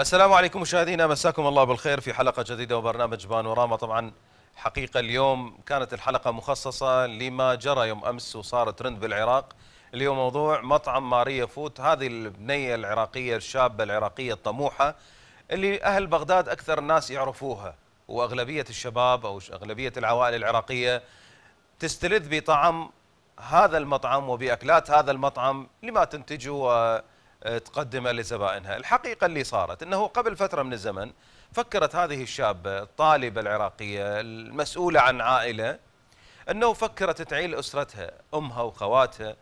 السلام عليكم مشاهدينا مساكم الله بالخير في حلقة جديدة وبرنامج بانوراما طبعا حقيقة اليوم كانت الحلقة مخصصة لما جرى يوم أمس وصار ترند بالعراق اللي هو موضوع مطعم ماريا فوت هذه البنية العراقية الشابة العراقية الطموحة اللي أهل بغداد أكثر الناس يعرفوها وأغلبية الشباب أو أغلبية العوائل العراقية تستلذ بطعم هذا المطعم وبأكلات هذا المطعم لما تنتجه آه، تقدمه لزبائنها الحقيقة اللي صارت أنه قبل فترة من الزمن فكرت هذه الشابة الطالبة العراقية المسؤولة عن عائلة أنه فكرت تعيل أسرتها أمها وخواتها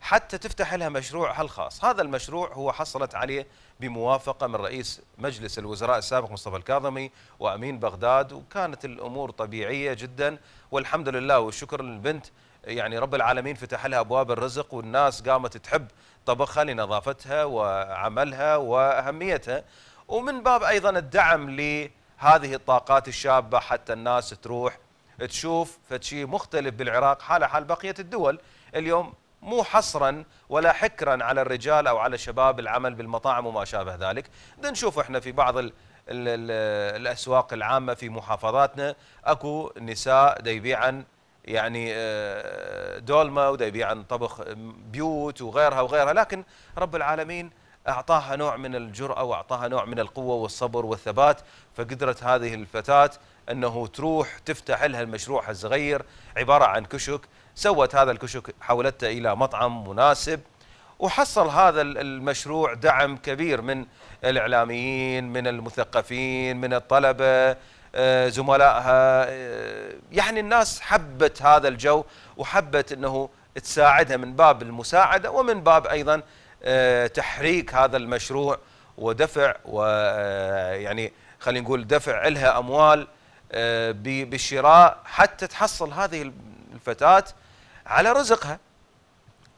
حتى تفتح لها مشروعها الخاص هذا المشروع هو حصلت عليه بموافقة من رئيس مجلس الوزراء السابق مصطفى الكاظمي وأمين بغداد وكانت الأمور طبيعية جدا والحمد لله والشكر للبنت يعني رب العالمين فتح لها أبواب الرزق والناس قامت تحب طبخها لنظافتها وعملها وأهميتها ومن باب أيضا الدعم لهذه الطاقات الشابة حتى الناس تروح تشوف فشي مختلف بالعراق حال حال بقية الدول اليوم مو حصرا ولا حكرا على الرجال أو على شباب العمل بالمطاعم وما شابه ذلك ده نشوف احنا في بعض الـ الـ الـ الأسواق العامة في محافظاتنا أكو نساء ديبيعا يعني آه، دولمه وده يبيع عن طبخ آه، بيوت وغيرها وغيرها لكن رب العالمين أعطاها نوع من الجرأة وأعطاها نوع من القوة والصبر والثبات فقدرت هذه الفتاة أنه تروح تفتح لها المشروع الصغير عبارة عن كشك سوت هذا الكشك حولته إلى مطعم مناسب وحصل هذا المشروع دعم كبير من الإعلاميين من المثقفين من الطلبة آه، زملائها آه، يعني الناس حبت هذا الجو وحبت أنه تساعدها من باب المساعدة ومن باب أيضا آه، تحريك هذا المشروع ودفع ويعني خلينا نقول دفع لها أموال بالشراء حتى تحصل هذه الفتاة على رزقها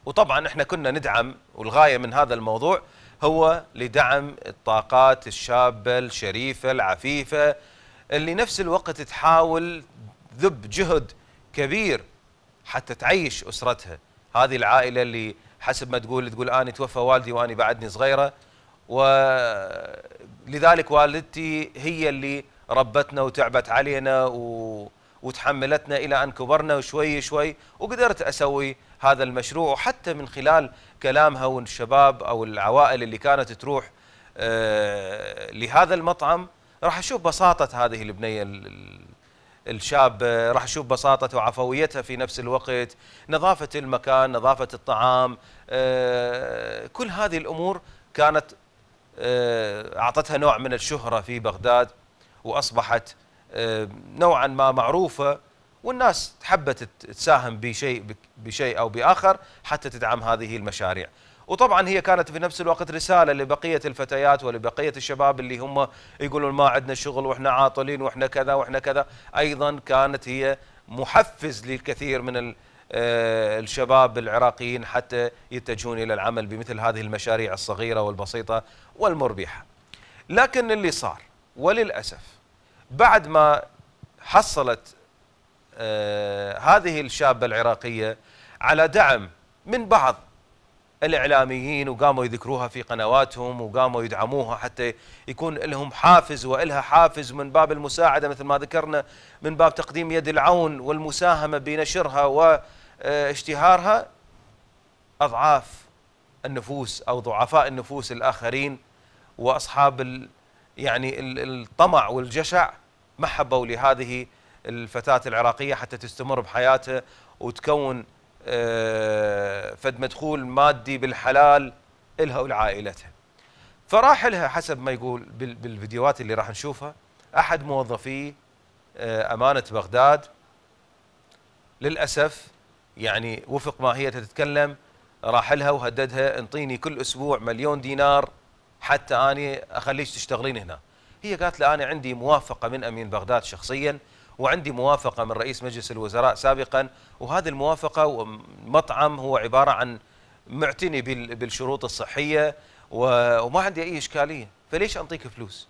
وطبعا احنا كنا ندعم والغاية من هذا الموضوع هو لدعم الطاقات الشابة الشريفة العفيفة اللي نفس الوقت تحاول ذب جهد كبير حتى تعيش أسرتها هذه العائلة اللي حسب ما تقول تقول أنا توفى والدي واني بعدني صغيرة ولذلك والدتي هي اللي ربتنا وتعبت علينا و... وتحملتنا إلى أن كبرنا وشوي شوي وقدرت أسوي هذا المشروع وحتى من خلال كلامها والشباب أو العوائل اللي كانت تروح آه، لهذا المطعم راح اشوف بساطه هذه البنيه الشابه راح اشوف بساطته وعفويتها في نفس الوقت نظافه المكان نظافه الطعام آه، كل هذه الامور كانت آه، اعطتها نوع من الشهره في بغداد واصبحت آه، نوعا ما معروفه والناس حبت تساهم بشيء بشيء او باخر حتى تدعم هذه المشاريع وطبعا هي كانت في نفس الوقت رساله لبقيه الفتيات ولبقيه الشباب اللي هم يقولون ما عندنا شغل واحنا عاطلين واحنا كذا واحنا كذا ايضا كانت هي محفز للكثير من آه، الشباب العراقيين حتى يتجهون الى العمل بمثل هذه المشاريع الصغيره والبسيطه والمربحه. لكن اللي صار وللاسف بعد ما حصلت آه، هذه الشابه العراقيه على دعم من بعض الاعلاميين وقاموا يذكروها في قنواتهم وقاموا يدعموها حتى يكون لهم حافز والها حافز من باب المساعده مثل ما ذكرنا من باب تقديم يد العون والمساهمه بنشرها واشتهارها اضعاف النفوس او ضعفاء النفوس الاخرين واصحاب ال يعني الطمع والجشع ما حبوا لهذه الفتاه العراقيه حتى تستمر بحياتها وتكون آه، فد مدخول مادي بالحلال إلها ولعائلتها فراح لها حسب ما يقول بالفيديوهات اللي راح نشوفها أحد موظفي آه، أمانة بغداد للأسف يعني وفق ما هي تتكلم راح لها وهددها انطيني كل أسبوع مليون دينار حتى أني أخليك تشتغلين هنا هي قالت له أنا عندي موافقة من أمين بغداد شخصياً وعندي موافقة من رئيس مجلس الوزراء سابقا وهذه الموافقة ومطعم هو عبارة عن معتني بالشروط الصحية وما عندي أي إشكالية فليش أنطيك فلوس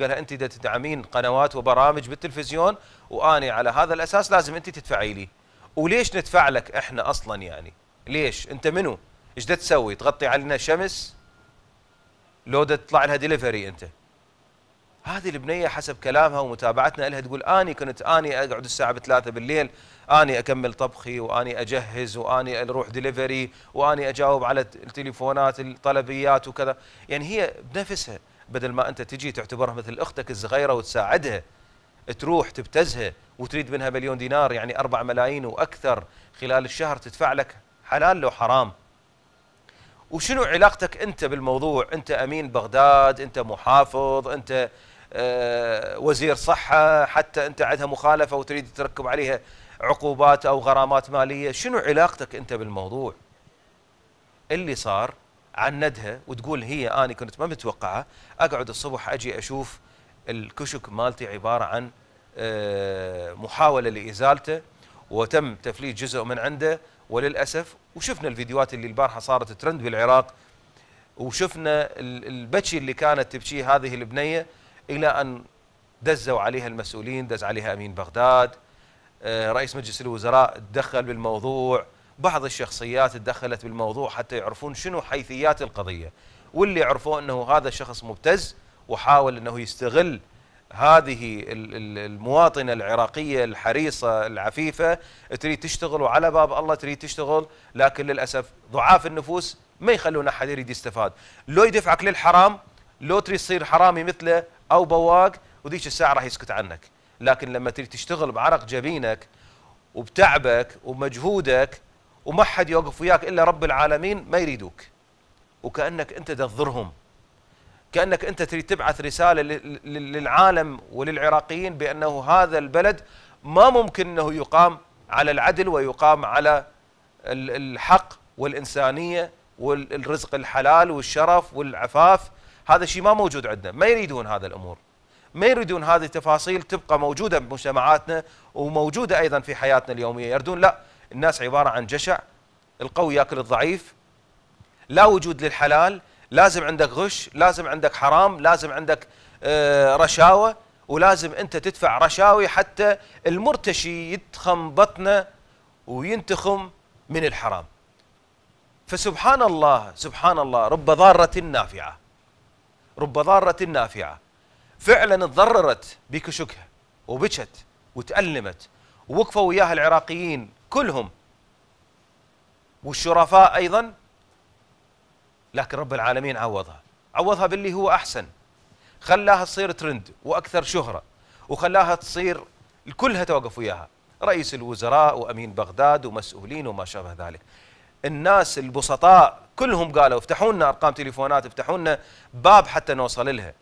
قالها أنت دا تدعمين قنوات وبرامج بالتلفزيون وأني على هذا الأساس لازم أنت تدفعي لي وليش ندفع لك إحنا أصلا يعني ليش أنت منو إيش دا تسوي تغطي علينا شمس لو دا تطلع لها ديليفري أنت هذه البنيه حسب كلامها ومتابعتنا لها تقول اني كنت اني اقعد الساعه بثلاثة بالليل اني اكمل طبخي واني اجهز واني اروح دليفري واني اجاوب على التليفونات الطلبيات وكذا يعني هي بنفسها بدل ما انت تجي تعتبرها مثل اختك الصغيره وتساعدها تروح تبتزها وتريد منها مليون دينار يعني أربع ملايين واكثر خلال الشهر تدفع لك حلال لو حرام وشنو علاقتك انت بالموضوع انت امين بغداد انت محافظ انت آه، وزير صحه حتى انت عندها مخالفه وتريد تركب عليها عقوبات او غرامات ماليه، شنو علاقتك انت بالموضوع؟ اللي صار عندها وتقول هي انا كنت ما متوقعه، اقعد الصبح اجي اشوف الكشك مالتي عباره عن آه، محاوله لازالته وتم تفليت جزء من عنده وللاسف وشفنا الفيديوهات اللي البارحه صارت ترند بالعراق وشفنا البتشي اللي كانت تبكيه هذه البنيه إلى أن دزوا عليها المسؤولين دز عليها أمين بغداد آه، رئيس مجلس الوزراء تدخل بالموضوع بعض الشخصيات تدخلت بالموضوع حتى يعرفون شنو حيثيات القضية واللي عرفوا أنه هذا الشخص مبتز وحاول أنه يستغل هذه المواطنة العراقية الحريصة العفيفة تريد تشتغل وعلى باب الله تريد تشتغل لكن للأسف ضعاف النفوس ما يخلون أحد يريد يستفاد لو يدفعك للحرام لو تريد تصير حرامي مثله او بواق وذيك الساعه راح يسكت عنك لكن لما تريد تشتغل بعرق جبينك وبتعبك ومجهودك وما حد يوقف وياك الا رب العالمين ما يريدوك وكانك انت تضرهم كانك انت تريد تبعث رساله للعالم وللعراقيين بانه هذا البلد ما ممكن انه يقام على العدل ويقام على الحق والانسانيه والرزق الحلال والشرف والعفاف هذا الشيء ما موجود عندنا ما يريدون هذا الامور ما يريدون هذه التفاصيل تبقى موجوده بمجتمعاتنا وموجوده ايضا في حياتنا اليوميه يردون لا الناس عباره عن جشع القوي ياكل الضعيف لا وجود للحلال لازم عندك غش لازم عندك حرام لازم عندك آه، رشاوه ولازم انت تدفع رشاوي حتى المرتشي يتخم بطنه وينتخم من الحرام فسبحان الله سبحان الله رب ضاره نافعه رب ضارة نافعة فعلا تضررت بكشكها وبكت وتألمت ووقفوا وياها العراقيين كلهم والشرفاء أيضا لكن رب العالمين عوضها عوضها باللي هو أحسن خلاها تصير ترند وأكثر شهرة وخلاها تصير كلها توقف وياها رئيس الوزراء وأمين بغداد ومسؤولين وما شابه ذلك الناس البسطاء كلهم قالوا افتحوا لنا ارقام تليفونات افتحوا لنا باب حتى نوصل لها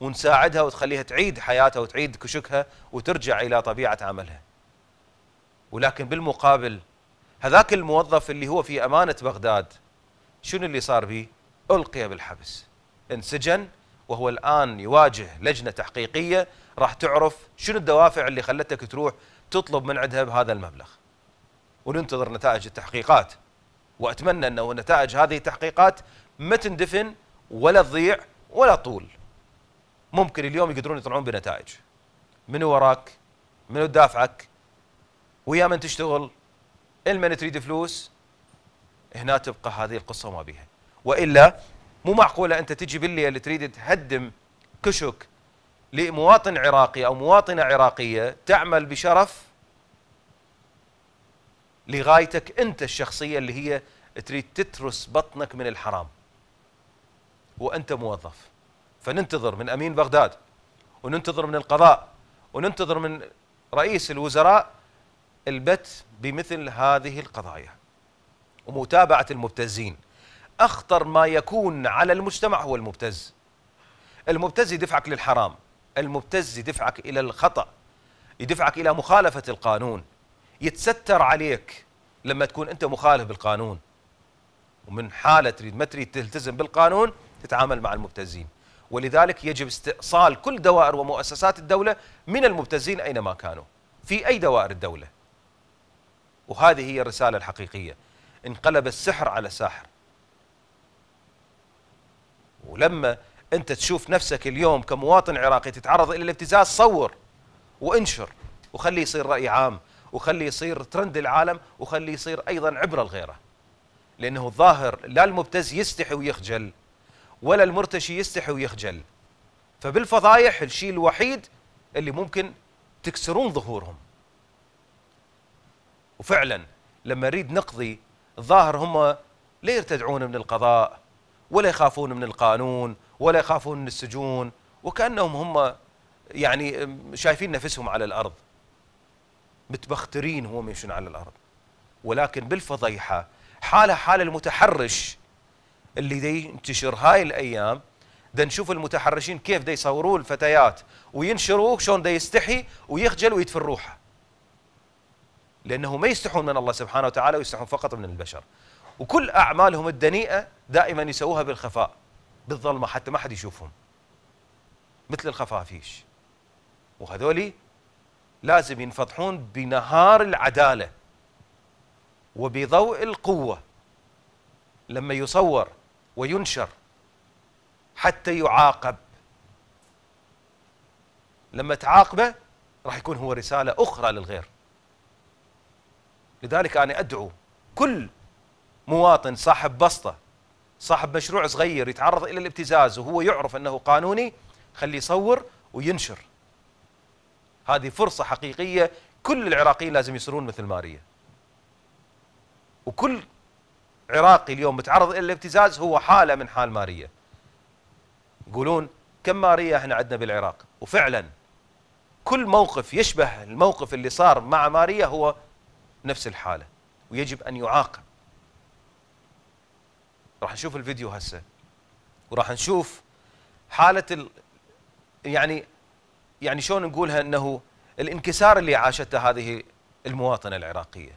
ونساعدها وتخليها تعيد حياتها وتعيد كشكها وترجع الى طبيعه عملها. ولكن بالمقابل هذاك الموظف اللي هو في امانه بغداد شنو اللي صار به؟ القي بالحبس انسجن وهو الان يواجه لجنه تحقيقيه راح تعرف شنو الدوافع اللي خلتك تروح تطلب من عندها بهذا المبلغ. وننتظر نتائج التحقيقات. وأتمنى أنه نتائج هذه التحقيقات ما تندفن ولا تضيع ولا طول ممكن اليوم يقدرون يطلعون بنتائج من وراك من تدافعك ويا من تشتغل المن تريد فلوس هنا تبقى هذه القصة وما بيها وإلا مو معقولة أنت تجي بالليل تريد تهدم كشك لمواطن عراقي أو مواطنة عراقية تعمل بشرف لغايتك انت الشخصيه اللي هي تريد تترس بطنك من الحرام وانت موظف فننتظر من امين بغداد وننتظر من القضاء وننتظر من رئيس الوزراء البت بمثل هذه القضايا ومتابعه المبتزين اخطر ما يكون على المجتمع هو المبتز المبتز يدفعك للحرام المبتز يدفعك الى الخطا يدفعك الى مخالفه القانون يتستر عليك لما تكون انت مخالف بالقانون ومن حاله تريد ما تريد تلتزم بالقانون تتعامل مع المبتزين ولذلك يجب استئصال كل دوائر ومؤسسات الدوله من المبتزين اينما كانوا في اي دوائر الدوله وهذه هي الرساله الحقيقيه انقلب السحر على ساحر ولما انت تشوف نفسك اليوم كمواطن عراقي تتعرض الى الابتزاز صور وانشر وخليه يصير راي عام وخليه يصير ترند العالم وخليه يصير ايضا عبره لغيره لانه الظاهر لا المبتز يستحي ويخجل ولا المرتشي يستحي ويخجل فبالفضايح الشيء الوحيد اللي ممكن تكسرون ظهورهم وفعلا لما نريد نقضي الظاهر هم لا يرتدعون من القضاء ولا يخافون من القانون ولا يخافون من السجون وكانهم هم يعني شايفين نفسهم على الارض متبخترين هو يمشون على الارض ولكن بالفضيحه حاله حال المتحرش اللي دي ينتشر هاي الايام دا نشوف المتحرشين كيف دا يصوروا الفتيات وينشروه شلون دا يستحي ويخجل ويدفن روحه لانه ما يستحون من الله سبحانه وتعالى ويستحون فقط من البشر وكل اعمالهم الدنيئه دائما يسووها بالخفاء بالظلمه حتى ما حد يشوفهم مثل الخفافيش وهذولي لازم ينفضحون بنهار العداله وبضوء القوه لما يصور وينشر حتى يعاقب لما تعاقبه راح يكون هو رساله اخرى للغير لذلك انا ادعو كل مواطن صاحب بسطه صاحب مشروع صغير يتعرض الى الابتزاز وهو يعرف انه قانوني خليه يصور وينشر هذه فرصة حقيقية كل العراقيين لازم يصيرون مثل ماريا وكل عراقي اليوم متعرض إلى الابتزاز هو حالة من حال ماريا يقولون كم ماريا احنا عندنا بالعراق وفعلا كل موقف يشبه الموقف اللي صار مع ماريا هو نفس الحالة ويجب أن يعاقب راح نشوف الفيديو هسه وراح نشوف حالة ال... يعني يعني شلون نقولها انه الانكسار اللي عاشته هذه المواطنه العراقيه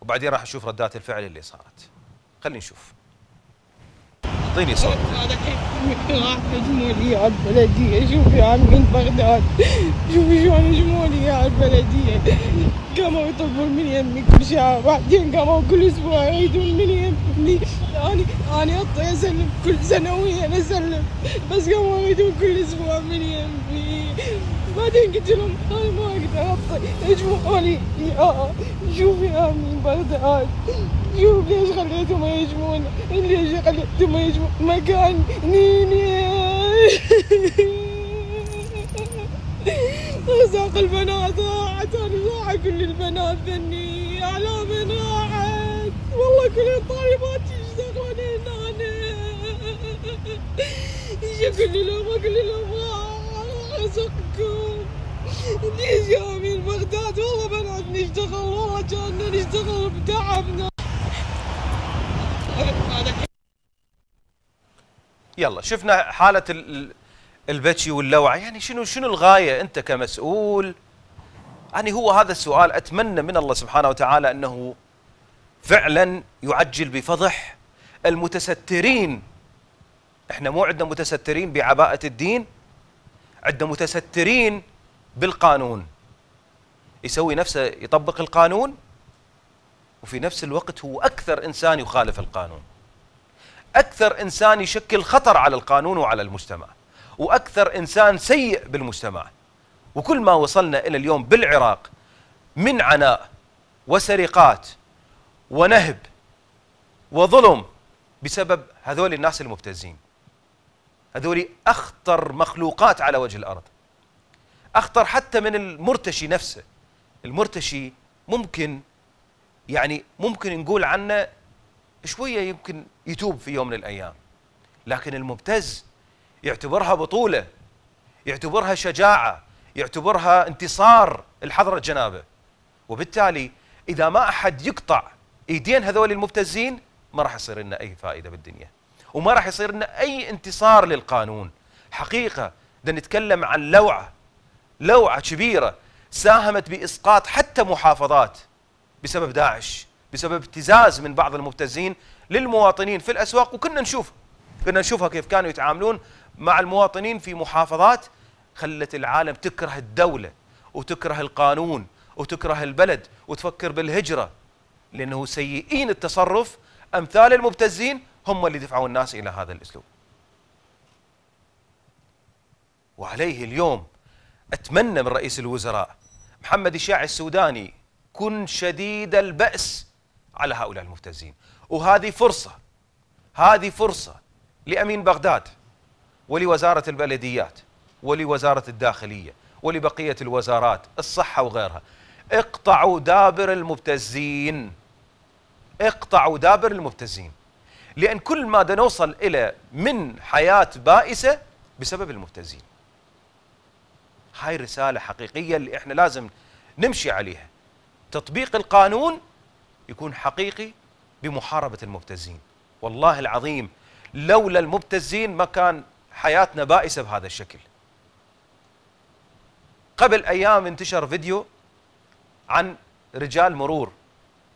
وبعدين راح نشوف ردات الفعل اللي صارت خلينا نشوف اعطيني صوت راح على البلدية شوفي بغداد شوفي شلون مجمولية على البلدية قاموا يطلبون من يمي كل شهر بعدين قاموا كل اسبوع يعيدون من يمي اني انا اطي اسلم كل سنويا اسلم بس قاموا يعيدون كل اسبوع من يمي بعدين قلت لهم انا ما اقدر ابطل يجمعوا لي شوف يا امي بغداد شوف ليش خليتهم يجمعون ليش خليتهم يجمعون مكان نيني رزاق البنات راحت انا راح كل البنات ذني على من راحت والله كل الطالبات يشتغلون هنا شكل لهم كل لهم رزقكم ليش يا امير بغداد والله ما نعرف نشتغل والله كنا نشتغل بتعبنا يلا شفنا حالة البكي واللوعة يعني شنو شنو الغاية أنت كمسؤول يعني هو هذا السؤال أتمنى من الله سبحانه وتعالى أنه فعلا يعجل بفضح المتسترين احنا مو عندنا متسترين بعباءة الدين عندنا متسترين بالقانون يسوي نفسه يطبق القانون وفي نفس الوقت هو اكثر انسان يخالف القانون اكثر انسان يشكل خطر على القانون وعلى المجتمع واكثر انسان سيء بالمجتمع وكل ما وصلنا الى اليوم بالعراق من عناء وسرقات ونهب وظلم بسبب هذول الناس المبتزين هذول اخطر مخلوقات على وجه الارض أخطر حتى من المرتشي نفسه المرتشي ممكن يعني ممكن نقول عنه شوية يمكن يتوب في يوم من الأيام لكن المبتز يعتبرها بطولة يعتبرها شجاعة يعتبرها انتصار الحضرة الجنابة وبالتالي إذا ما أحد يقطع إيدين هذول المبتزين ما راح يصير لنا أي فائدة بالدنيا وما راح يصير لنا أي انتصار للقانون حقيقة بدنا نتكلم عن لوعة لوعة كبيرة ساهمت بإسقاط حتى محافظات بسبب داعش بسبب ابتزاز من بعض المبتزين للمواطنين في الأسواق وكنا نشوف كنا نشوفها كيف كانوا يتعاملون مع المواطنين في محافظات خلت العالم تكره الدولة وتكره القانون وتكره البلد وتفكر بالهجرة لأنه سيئين التصرف أمثال المبتزين هم اللي دفعوا الناس إلى هذا الأسلوب وعليه اليوم أتمنى من رئيس الوزراء محمد الشاعي السوداني كن شديد البأس على هؤلاء المبتزين وهذه فرصة هذه فرصة لأمين بغداد ولوزارة البلديات ولوزارة الداخلية ولبقية الوزارات الصحة وغيرها اقطعوا دابر المبتزين اقطعوا دابر المبتزين لأن كل ما نوصل إلى من حياة بائسة بسبب المبتزين هاي رسالة حقيقية اللي احنا لازم نمشي عليها تطبيق القانون يكون حقيقي بمحاربة المبتزين والله العظيم لولا المبتزين ما كان حياتنا بائسة بهذا الشكل قبل أيام انتشر فيديو عن رجال مرور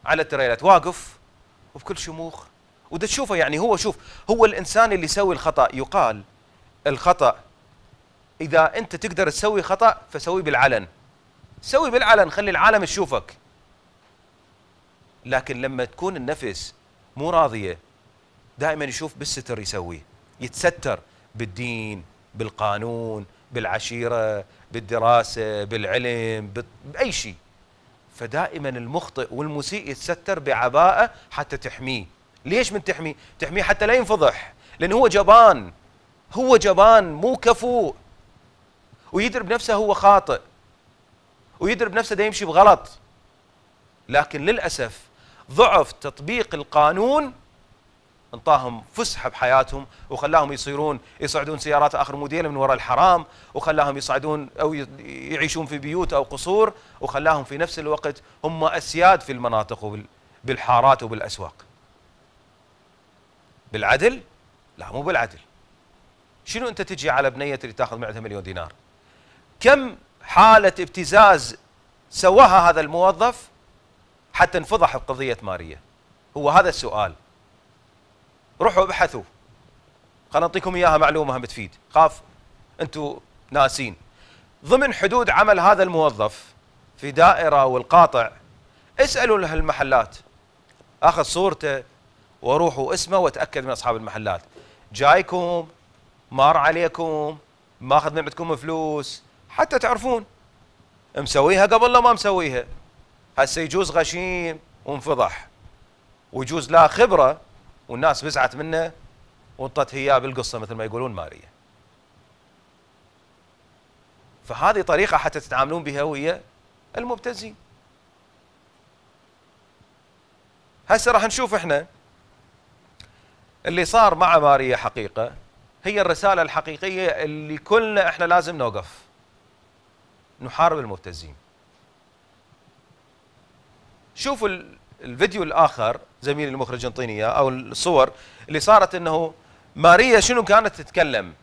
على التريلات واقف وبكل شموخ وده تشوفه يعني هو شوف هو الإنسان اللي يسوي الخطأ يقال الخطأ اذا انت تقدر تسوي خطا فسوي بالعلن سوي بالعلن خلي العالم تشوفك لكن لما تكون النفس مو راضيه دائما يشوف بالستر يسوي يتستر بالدين بالقانون بالعشيره بالدراسه بالعلم باي شيء فدائما المخطئ والمسيء يتستر بعباءه حتى تحميه ليش من تحميه تحميه حتى لا ينفضح لان هو جبان هو جبان مو كفو ويدري بنفسه هو خاطئ ويدري بنفسه ده يمشي بغلط لكن للأسف ضعف تطبيق القانون انطاهم فسحه بحياتهم وخلاهم يصيرون يصعدون سيارات اخر موديل من وراء الحرام وخلاهم يصعدون او يعيشون في بيوت او قصور وخلاهم في نفس الوقت هم اسياد في المناطق بالحارات وبالاسواق. بالعدل؟ لا مو بالعدل. شنو انت تجي على بنيه اللي تاخذ معها مليون دينار؟ كم حالة ابتزاز سواها هذا الموظف حتى انفضح قضية ماريا هو هذا السؤال روحوا ابحثوا خلنا نعطيكم اياها معلومه هم تفيد خاف انتم ناسين ضمن حدود عمل هذا الموظف في دائره والقاطع اسالوا له المحلات اخذ صورته وروحوا اسمه وتاكد من اصحاب المحلات جايكم مار عليكم ماخذ من عندكم فلوس حتى تعرفون مسويها قبل لا ما مسويها هسه يجوز غشيم وانفضح ويجوز لا خبره والناس بزعت منه وانطت اياه بالقصه مثل ما يقولون ماريه فهذه طريقه حتى تتعاملون بها ويا المبتزين هسه راح نشوف احنا اللي صار مع ماريا حقيقه هي الرساله الحقيقيه اللي كلنا احنا لازم نوقف نحارب المبتزين شوفوا الفيديو الاخر زميلي المخرج انطيني اياه او الصور اللي صارت انه ماريا شنو كانت تتكلم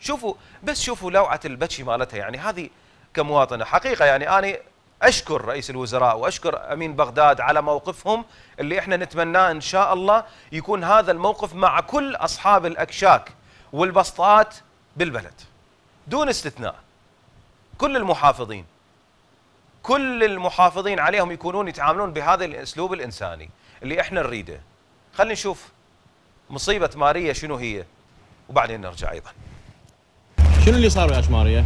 شوفوا بس شوفوا لوعه البتشي مالتها يعني هذه كمواطنه حقيقه يعني انا اشكر رئيس الوزراء واشكر امين بغداد على موقفهم اللي احنا نتمناه ان شاء الله يكون هذا الموقف مع كل اصحاب الاكشاك والبسطات بالبلد دون استثناء كل المحافظين كل المحافظين عليهم يكونون يتعاملون بهذا الاسلوب الانساني اللي احنا نريده خلينا نشوف مصيبه ماريا شنو هي وبعدين نرجع ايضا شنو اللي صار وياك ماريا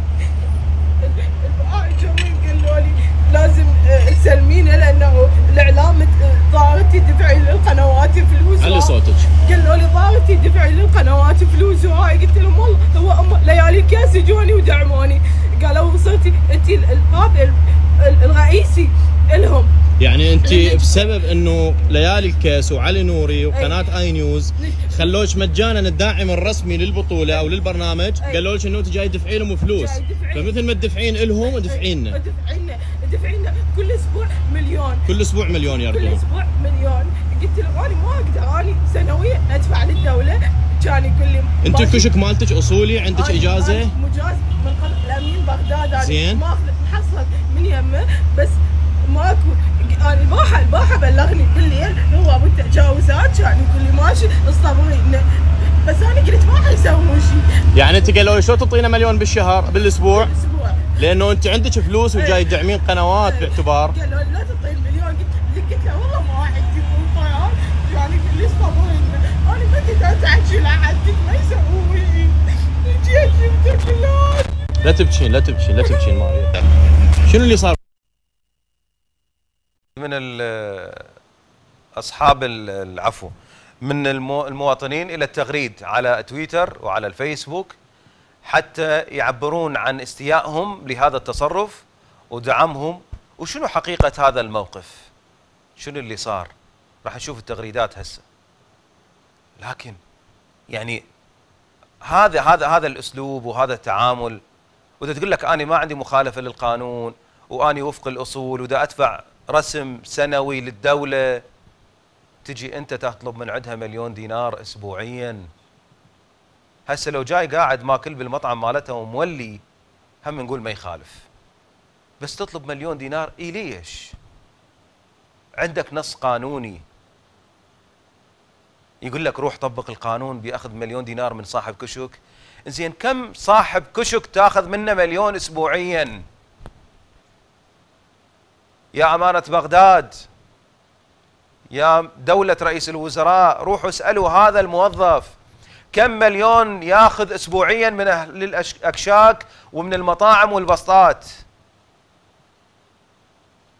قالوا لي لازم تسلمينه آه، لانه الاعلام ضاغط دفعي للقنوات فلوس علي صوتك قالوا لي ضاغط دفعي للقنوات فلوس وهاي قلت لهم والله هو ليالي كاس اجوني ودعموني قالوا صرتي انت الباب الرئيسي لهم يعني انت يعني بسبب انه ليالي الكاس وعلي نوري وقناه إيه. اي نيوز خلوش مجانا الداعم الرسمي للبطوله او إيه. للبرنامج إيه. قالوا لك انه انت جاي تدفعي لهم فلوس فمثل ما تدفعين لهم دفعينا دفعينا دفعينا كل اسبوع مليون كل اسبوع مليون يا رجل كل اسبوع مليون قلت لهم انا ما اقدر انا سنويا ادفع للدوله كان يقول لي انت الكشك مالتك اصولي عندك اجازه؟ مجاز من قبل الامين بغداد انا يعني زين محصل من يمه بس ماكو انا يعني الباحه الباحه بلغني كل ليل هو التجاوزات كان يقول لي ماشي اصطبري بس انا قلت ما حيسوون شيء يعني انت قالوا شو تعطينا مليون بالشهر بالاسبوع؟ بالاسبوع لانه انت عندك فلوس وجاي إيه. تدعمين قنوات إيه. باعتبار قالوا لا لا تبكين لا تبكين لا تبكين ماريا شنو اللي صار من اصحاب العفو من المواطنين الى التغريد على تويتر وعلى الفيسبوك حتى يعبرون عن استيائهم لهذا التصرف ودعمهم وشنو حقيقه هذا الموقف شنو اللي صار راح نشوف التغريدات هسه لكن يعني هذا هذا هذا الاسلوب وهذا التعامل واذا تقول لك انا ما عندي مخالفه للقانون واني وفق الاصول وده ادفع رسم سنوي للدوله تجي انت تطلب من عندها مليون دينار اسبوعيا هسه لو جاي قاعد ماكل بالمطعم مالته ومولي هم نقول ما يخالف بس تطلب مليون دينار اي ليش عندك نص قانوني يقول لك روح طبق القانون بياخذ مليون دينار من صاحب كشك زين كم صاحب كشك تاخذ منه مليون اسبوعيا يا امانه بغداد يا دولة رئيس الوزراء روحوا اسألوا هذا الموظف كم مليون ياخذ اسبوعيا من اهل الاكشاك ومن المطاعم والبسطات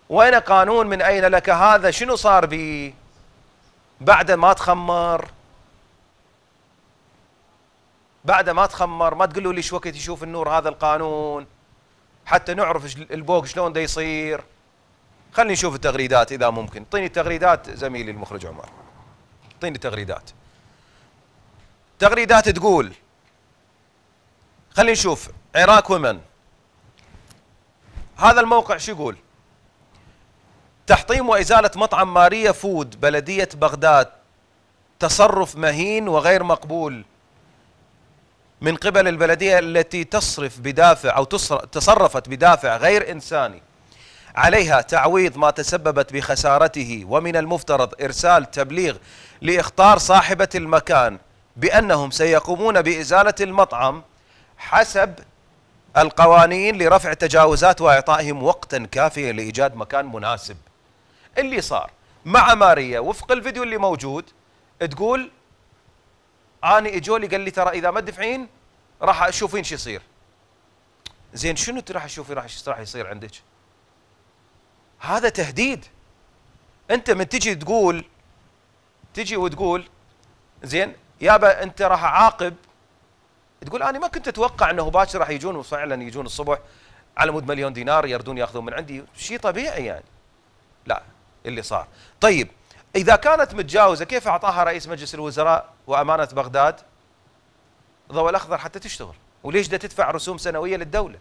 وين قانون من اين لك هذا شنو صار به بعد ما تخمر بعد ما تخمر ما تقولوا ليش وقت يشوف النور هذا القانون حتى نعرف البوق شلون ده يصير خلني نشوف التغريدات اذا ممكن اعطيني التغريدات زميلي المخرج عمر اعطيني التغريدات تغريدات تقول خلينا نشوف عراق ومن هذا الموقع شو يقول تحطيم وإزالة مطعم ماريا فود بلدية بغداد تصرف مهين وغير مقبول من قبل البلدية التي تصرف بدافع أو تصرفت بدافع غير إنساني عليها تعويض ما تسببت بخسارته ومن المفترض إرسال تبليغ لإخطار صاحبة المكان بأنهم سيقومون بإزالة المطعم حسب القوانين لرفع تجاوزات وإعطائهم وقتا كافيا لإيجاد مكان مناسب اللي صار مع ماريا وفق الفيديو اللي موجود تقول اني اجولي قال لي ترى اذا ما تدفعين راح اشوفين شو يصير زين شنو راح تشوفين راح راح يصير عندك هذا تهديد انت من تجي تقول تجي وتقول زين يابا انت راح اعاقب تقول انا ما كنت اتوقع انه باكر راح يجون وفعلا يجون الصبح على مود مليون دينار يردون ياخذون من عندي شيء طبيعي يعني لا اللي صار طيب إذا كانت متجاوزة كيف أعطاها رئيس مجلس الوزراء وأمانة بغداد ضوء الأخضر حتى تشتغل وليش ده تدفع رسوم سنوية للدولة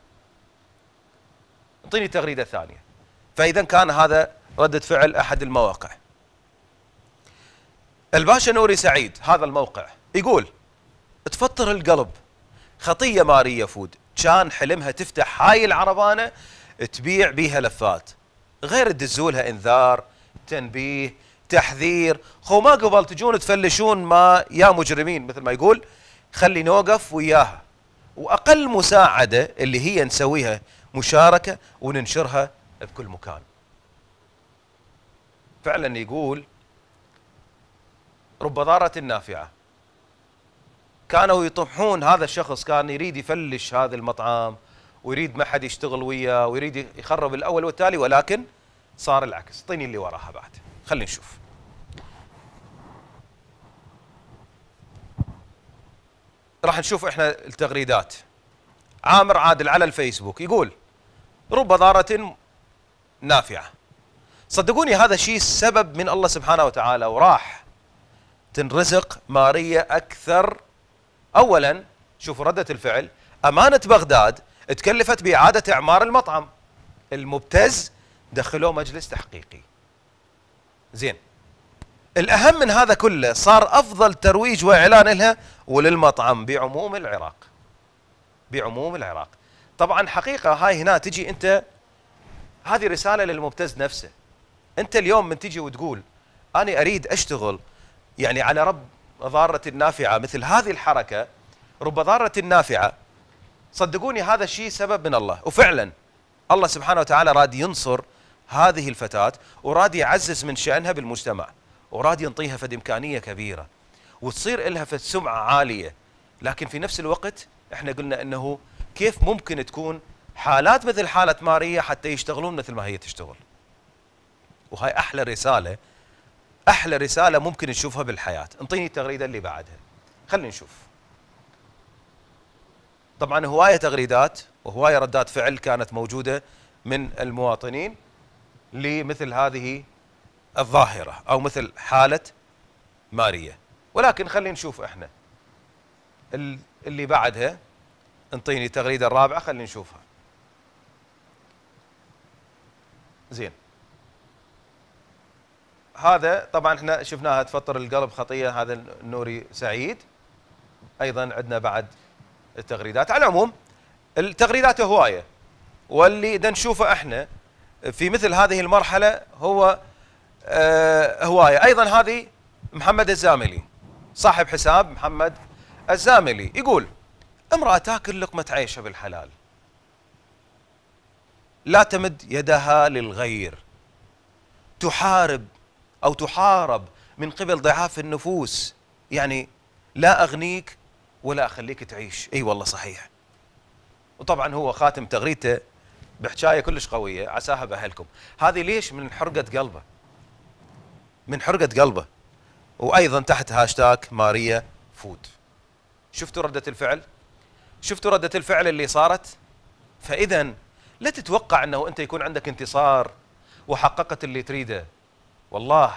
اعطيني تغريدة ثانية فإذا كان هذا ردة فعل أحد المواقع الباشا نوري سعيد هذا الموقع يقول تفطر القلب خطية مارية فود كان حلمها تفتح هاي العربانة تبيع بيها لفات غير تدزولها انذار تنبيه تحذير خو ما قبل تجون تفلشون ما يا مجرمين مثل ما يقول خلي نوقف وياها واقل مساعده اللي هي نسويها مشاركه وننشرها بكل مكان فعلا يقول رب ضارة نافعة كانوا يطمحون هذا الشخص كان يريد يفلش هذا المطعم ويريد ما حد يشتغل وياه ويريد يخرب الأول والتالي ولكن صار العكس اعطيني اللي وراها بعد خلينا نشوف راح نشوف احنا التغريدات عامر عادل على الفيسبوك يقول رب ضارة نافعة صدقوني هذا شيء سبب من الله سبحانه وتعالى وراح تنرزق ماريا أكثر أولا شوفوا ردة الفعل أمانة بغداد تكلفت بإعادة إعمار المطعم المبتز دخلوه مجلس تحقيقي زين الأهم من هذا كله صار أفضل ترويج وإعلان لها وللمطعم بعموم العراق بعموم العراق طبعا حقيقة هاي هنا تجي أنت هذه رسالة للمبتز نفسه أنت اليوم من تجي وتقول أنا أريد أشتغل يعني على رب ضارة نافعة مثل هذه الحركة رب ضارة نافعة صدقوني هذا الشيء سبب من الله وفعلا الله سبحانه وتعالى راد ينصر هذه الفتاة وراد يعزز من شأنها بالمجتمع وراد ينطيها فد إمكانية كبيرة وتصير لها فد سمعة عالية لكن في نفس الوقت احنا قلنا انه كيف ممكن تكون حالات مثل حالة ماريا حتى يشتغلون مثل ما هي تشتغل وهاي أحلى رسالة أحلى رسالة ممكن نشوفها بالحياة انطيني التغريدة اللي بعدها خلينا نشوف طبعا هواية تغريدات وهواية ردات فعل كانت موجودة من المواطنين لمثل هذه الظاهرة أو مثل حالة ماريا ولكن خلينا نشوف احنا اللي بعدها انطيني التغريدة الرابعة خلينا نشوفها زين هذا طبعا احنا شفناها تفطر القلب خطية هذا النوري سعيد ايضا عندنا بعد التغريدات على العموم التغريدات هواية واللي نشوفه احنا في مثل هذه المرحله هو آه، هوايه ايضا هذه محمد الزاملي صاحب حساب محمد الزاملي يقول امراه تاكل لقمه عيشه بالحلال لا تمد يدها للغير تحارب او تحارب من قبل ضعاف النفوس يعني لا اغنيك ولا اخليك تعيش اي أيوة والله صحيح وطبعا هو خاتم تغريدته بحكايه كلش قويه عساها باهلكم هذه ليش من حرقه قلبه من حرقه قلبه وايضا تحت هاشتاج ماريا فود شفتوا رده الفعل شفتوا رده الفعل اللي صارت فاذا لا تتوقع انه انت يكون عندك انتصار وحققت اللي تريده والله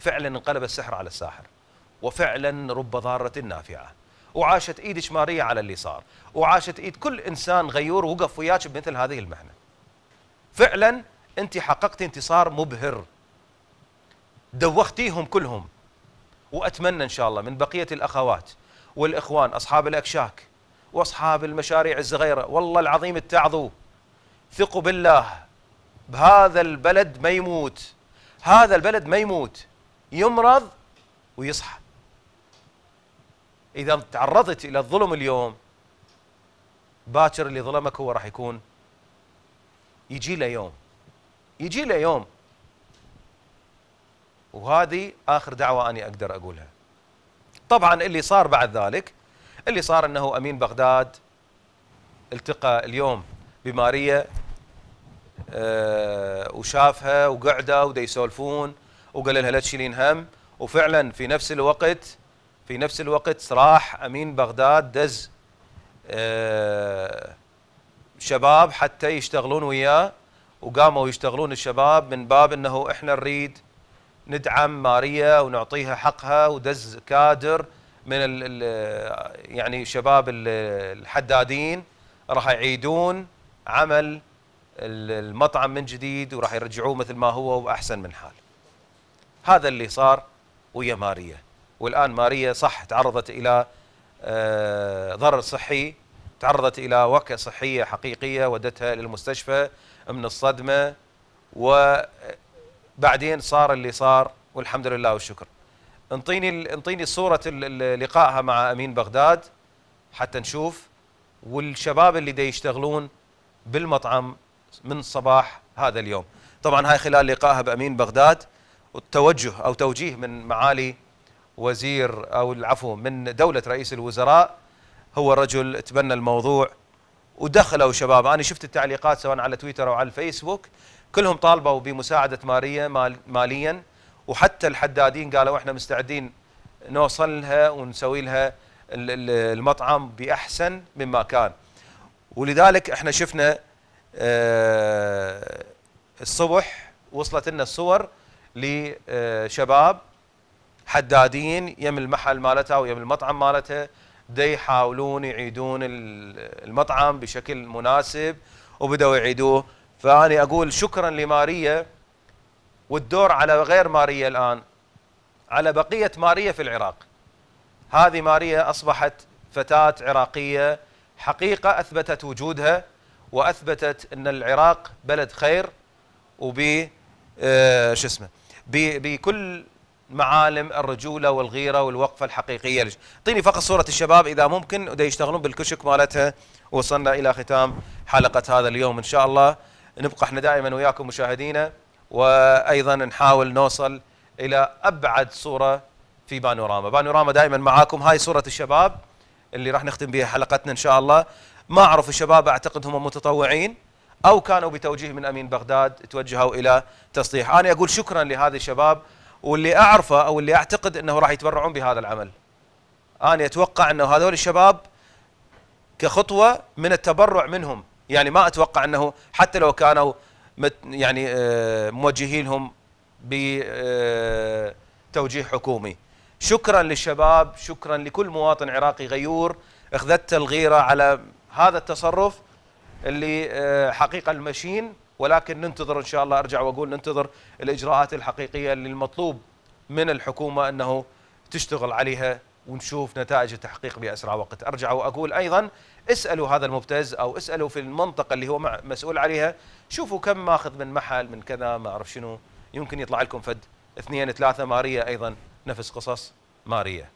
فعلا انقلب السحر على الساحر وفعلا رب ضاره نافعه وعاشت ايدك ماريا على اللي صار وعاشت ايد كل انسان غيور وقف وياك بمثل هذه المحنه فعلا انت حققت انتصار مبهر دوختيهم كلهم واتمنى ان شاء الله من بقيه الاخوات والاخوان اصحاب الاكشاك واصحاب المشاريع الصغيره والله العظيم اتعظوا ثقوا بالله بهذا البلد ما يموت هذا البلد ما يموت يمرض ويصحى اذا تعرضت الى الظلم اليوم باكر اللي ظلمك هو راح يكون يجي له يوم يجي له يوم وهذه اخر دعوه أنا اقدر اقولها طبعا اللي صار بعد ذلك اللي صار انه امين بغداد التقى اليوم بماريا أه وشافها وقعدة ودا يسولفون وقال لها لا تشيلين هم وفعلا في نفس الوقت في نفس الوقت راح امين بغداد دز أه شباب حتى يشتغلون وياه وقاموا يشتغلون الشباب من باب انه احنا نريد ندعم ماريا ونعطيها حقها ودز كادر من الـ الـ يعني شباب الحدادين راح يعيدون عمل المطعم من جديد وراح يرجعوه مثل ما هو واحسن من حال. هذا اللي صار ويا ماريا والان ماريا صح تعرضت الى آه، ضرر صحي تعرضت إلى واقع صحية حقيقية ودتها للمستشفى من الصدمة وبعدين صار اللي صار والحمد لله والشكر انطيني انطيني صورة لقائها مع أمين بغداد حتى نشوف والشباب اللي دا يشتغلون بالمطعم من صباح هذا اليوم طبعا هاي خلال لقائها بأمين بغداد والتوجه أو توجيه من معالي وزير أو العفو من دولة رئيس الوزراء هو رجل تبنى الموضوع ودخلوا شباب انا شفت التعليقات سواء على تويتر او على الفيسبوك كلهم طالبوا بمساعده ماريا ماليا وحتى الحدادين قالوا احنا مستعدين نوصل لها ونسوي لها المطعم باحسن مما كان ولذلك احنا شفنا آه، الصبح وصلت لنا الصور لشباب حدادين يم المحل مالتها ويم المطعم مالتها دي يحاولون يعيدون المطعم بشكل مناسب وبدأوا يعيدوه فأنا أقول شكرا لماريا والدور على غير ماريا الآن على بقية ماريا في العراق هذه ماريا أصبحت فتاة عراقية حقيقة أثبتت وجودها وأثبتت أن العراق بلد خير وب آه، شو اسمه بكل معالم الرجوله والغيره والوقفه الحقيقيه اعطيني فقط صوره الشباب اذا ممكن دا يشتغلون بالكشك مالتها وصلنا الى ختام حلقه هذا اليوم ان شاء الله نبقى احنا دائما وياكم مشاهدينا وايضا نحاول نوصل الى ابعد صوره في بانوراما بانوراما دائما معاكم هاي صوره الشباب اللي راح نختم بها حلقتنا ان شاء الله ما اعرف الشباب اعتقد هم متطوعين او كانوا بتوجيه من امين بغداد توجهوا الى تصليح انا اقول شكرا لهذه الشباب واللي اعرفه او اللي اعتقد انه راح يتبرعون بهذا العمل انا اتوقع انه هذول الشباب كخطوه من التبرع منهم يعني ما اتوقع انه حتى لو كانوا يعني آه، موجهين ب بتوجيه آه، حكومي شكرا للشباب شكرا لكل مواطن عراقي غيور اخذت الغيره على هذا التصرف اللي آه، حقيقه المشين ولكن ننتظر إن شاء الله أرجع وأقول ننتظر الإجراءات الحقيقية اللي المطلوب من الحكومة أنه تشتغل عليها ونشوف نتائج التحقيق بأسرع وقت أرجع وأقول أيضا اسألوا هذا المبتز أو اسألوا في المنطقة اللي هو مسؤول عليها شوفوا كم ماخذ من محل من كذا ما أعرف شنو يمكن يطلع لكم فد اثنين ثلاثة مارية أيضا نفس قصص مارية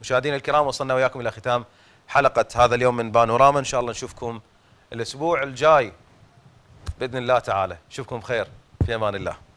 مشاهدينا الكرام وصلنا وياكم إلى ختام حلقة هذا اليوم من بانوراما إن شاء الله نشوفكم الأسبوع الجاي باذن الله تعالى اشوفكم بخير في امان الله